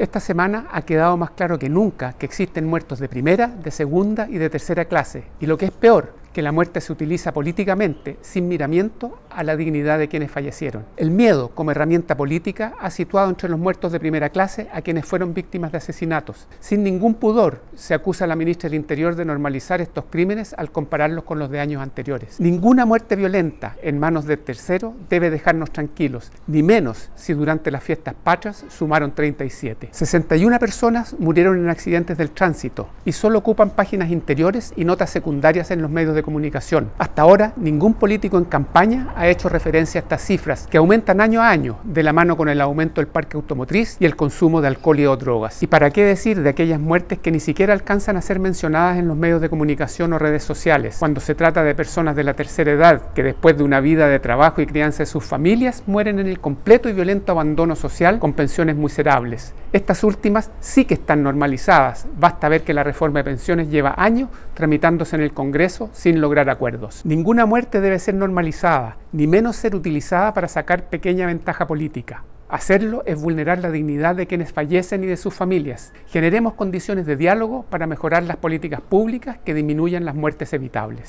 Esta semana ha quedado más claro que nunca que existen muertos de primera, de segunda y de tercera clase, y lo que es peor, que la muerte se utiliza políticamente, sin miramiento, a la dignidad de quienes fallecieron. El miedo como herramienta política ha situado entre los muertos de primera clase a quienes fueron víctimas de asesinatos. Sin ningún pudor se acusa a la ministra del Interior de normalizar estos crímenes al compararlos con los de años anteriores. Ninguna muerte violenta en manos del tercero debe dejarnos tranquilos, ni menos si durante las fiestas pachas sumaron 37. 61 personas murieron en accidentes del tránsito y solo ocupan páginas interiores y notas secundarias en los medios de comunicación. Hasta ahora, ningún político en campaña ha hecho referencia a estas cifras, que aumentan año a año de la mano con el aumento del parque automotriz y el consumo de alcohol y drogas. ¿Y para qué decir de aquellas muertes que ni siquiera alcanzan a ser mencionadas en los medios de comunicación o redes sociales, cuando se trata de personas de la tercera edad que después de una vida de trabajo y crianza de sus familias mueren en el completo y violento abandono social con pensiones miserables? Estas últimas sí que están normalizadas, basta ver que la reforma de pensiones lleva años tramitándose en el Congreso sin lograr acuerdos. Ninguna muerte debe ser normalizada ni menos ser utilizada para sacar pequeña ventaja política. Hacerlo es vulnerar la dignidad de quienes fallecen y de sus familias. Generemos condiciones de diálogo para mejorar las políticas públicas que disminuyan las muertes evitables.